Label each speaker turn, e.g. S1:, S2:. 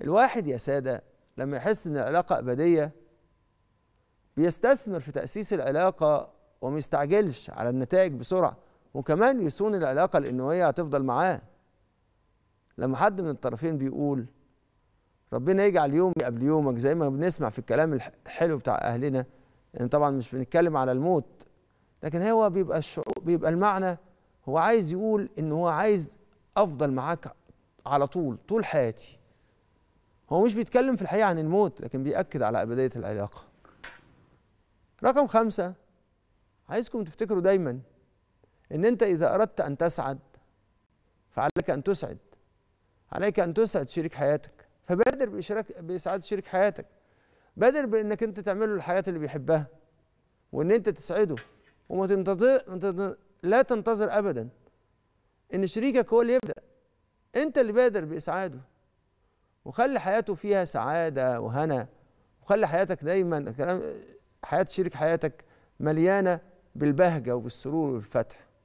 S1: الواحد يا ساده لما يحس ان العلاقه ابديه بيستثمر في تاسيس العلاقه وما يستعجلش على النتائج بسرعه وكمان يسون العلاقه لانه هي هتفضل معاه لما حد من الطرفين بيقول ربنا يجعل يومي قبل يومك زي ما بنسمع في الكلام الحلو بتاع اهلنا يعني طبعا مش بنتكلم على الموت لكن هو بيبقى الشعور بيبقى المعنى هو عايز يقول ان هو عايز افضل معاك على طول طول حياتي هو مش بيتكلم في الحقيقة عن الموت لكن بيأكد على أبدية العلاقة رقم خمسة عايزكم تفتكروا دايما ان انت اذا اردت ان تسعد فعليك ان تسعد عليك ان تسعد شريك حياتك فبادر بإسعاد شريك حياتك بادر بانك انت تعمل له الحياة اللي بيحبها وان انت تسعده وما تنتظر لا تنتظر ابدا ان شريكك هو اللي يبدا انت اللي بادر باسعاده وخلي حياته فيها سعادة وهنا وخلي حياتك دايما حياة شريك حياتك مليانة بالبهجة وبالسرور والفتح